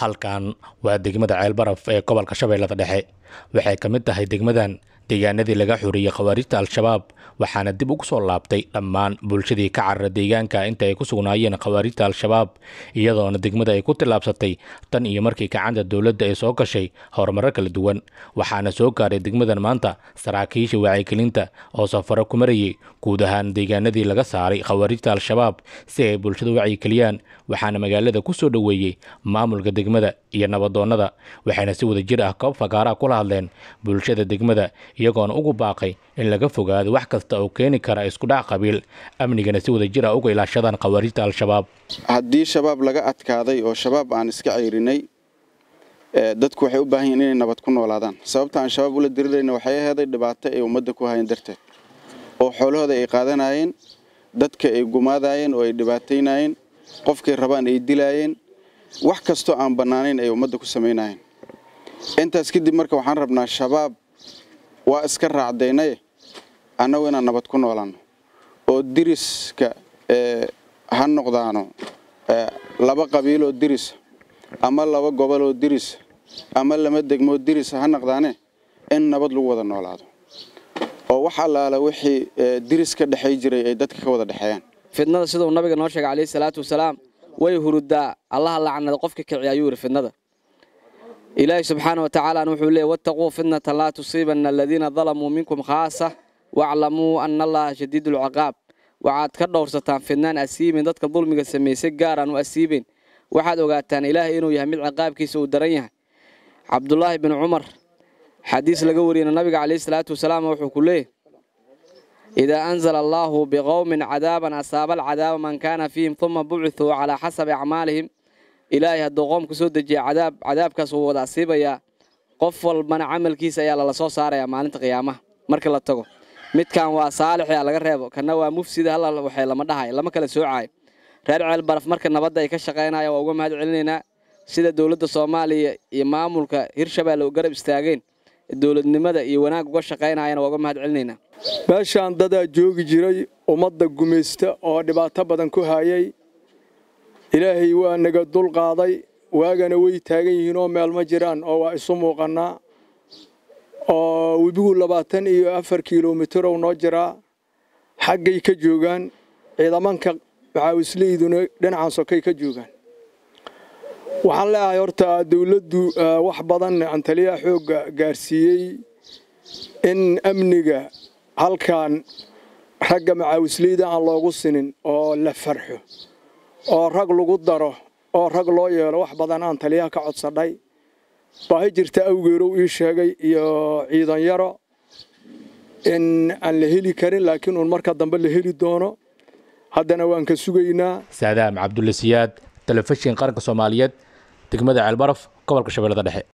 halkan waa degmada ceelbaraf ee gobolka shabeellada dhexe waxay ka mid tahay degmadan deegaanadii laga xoreeyey khawaarijta al-shabaab waxaana dib ugu soo laabtay dhammaan bulshadii ka carara deegaanka inta ay ku sugnaayeen khawaarijta al-shabaab iyadoona degmada ay ku tillaabsatay tan iyo markii gacanta dowladda ay soo gashay horumaro kala duwan waxaana soo gaaray degmadan maanta saraakiisha wacyigelinta oo safaro ku marayay guud ahaan deegaanadii laga saaray khawaarijta al-shabaab si ay bulshada wacyigeliyaan waxaana magaalada ku soo dhoweeyey maamulka degmada iyo nabadoonnada waxayna si wada jir ah koob fagaara kula hadleen bulshada degmada iyagoona ugu baaqay in laga fogaado wax kasta oo keeni kara isku dhac qabiil amnigana si wada jir ah uga ilaashadaan khawaarijta al-shabaab haddii shabaab laga adkaaday oo shabaab aan iska ceyrinay eh, dadku waxay u baahan yihin inay nabad ku noolaadaan sababta aan shabaab ula dirirayna waxay aheeday dhibaato ay ummadda ku hayan darteed oo xoolahooda ay qaadanayeen dadka ay gumaadayeen oo ay dhibaataynayeen qofkay rabaan ay dilaayeen wax kastoo aan bannaanayn ay ummadda ku samaynayeen intaas kadib marka waxaan rabnaa shabaab waa iska raacdaynay annagu inaan nabad ku noolanno oo diriska ee eh, ha noqdaano eh, laba qabiiloo diris ama laba goboloo diris ama lama degmoo diris ha noqdaane in nabad lagu wada noolaado oo wax allaale wixii eh, diris ka dhexay jiray ay dadka ka wada dhexeeyaan fidnada siduu nabiga noo sheegay calayhi salaatu wasalaam way huruddaa allaha lacanada qofka kiciya ayuu yidhi fidnada ilaahi subxaana watacaala wuxuu leeyay wataquu fitnatan laa tusiibana aladiina dalamuu minkum khaasa waclamuu ana allaha shadiidu lciqaab waxaad ka dhowrsataan fidnaan asiibin dadka dulmiga sameysay gaaraan u asiibeen waxaad ogaataan ilaahay inuu yahay mid ciqaabkiisa uu daran yahay cabdulaahi bin cumar xadiis laga wariyena nabiga caleyhi salaatu wasalaam wuxuu ku leeyay idaa anzala allaahu biqowmin cadaaban asaaba alcadaaba man kaana fiihim uma bucithuu calaa xasabi acmaalihim ilaahay hadduu qoomku soo dejiya cadaab cadaabkaas wuu wada siibayaa qof walbana camalkiisa ayaa lala soo saarayaa maalinta qiyaamaha marka la tago midkan waa saalixyaa laga reebo kanna waa mufsida halla waxay lama dhahay lama kala soocaayo reer ceelbaraf marka nabadda ay ka shaqaynayaan waa uga mahad celinaynaa sida dowladda soomaaliya iyo maamulka hirshabelle u garab istaageen dowladnimada iyo wanaag uga shaqaynaayana waa uga mahad celinaynaa meeshaan dadaa joogi jiray ummadda gumaysta oo dhibaato badan ku haayay ilaahay waa naga dulqaaday waagana way taagan yihiin oo meel ma jiraan oo waa isu muuqannaa oo webigu labaatan iyo afar kilomitr noo jiraa xaggay ka joogaan ciidamanka macaawisleyduna dhinacan sokay ka joogaan waxaan leeahay horta dowladdu wax badan antaliyaa taliyaha xoogga gaarsiiyey in amniga halkan ragga macaawisleyda aan loogu sinin oo la farxo oo rag lagu daro oo rag loo yeelo wax badan aan taliyaha ka codsadhay baahi jirta awgeerow ii sheegay iyo ciidan yaro in aan la heli karin laakiin uun marka dambe la heli doono haddana waan ka sugaynaa saadaam cabdulla siyaad telefishin qaranka soomaaliyeed degmada ceelbaraf gobolka shabeellada dhexe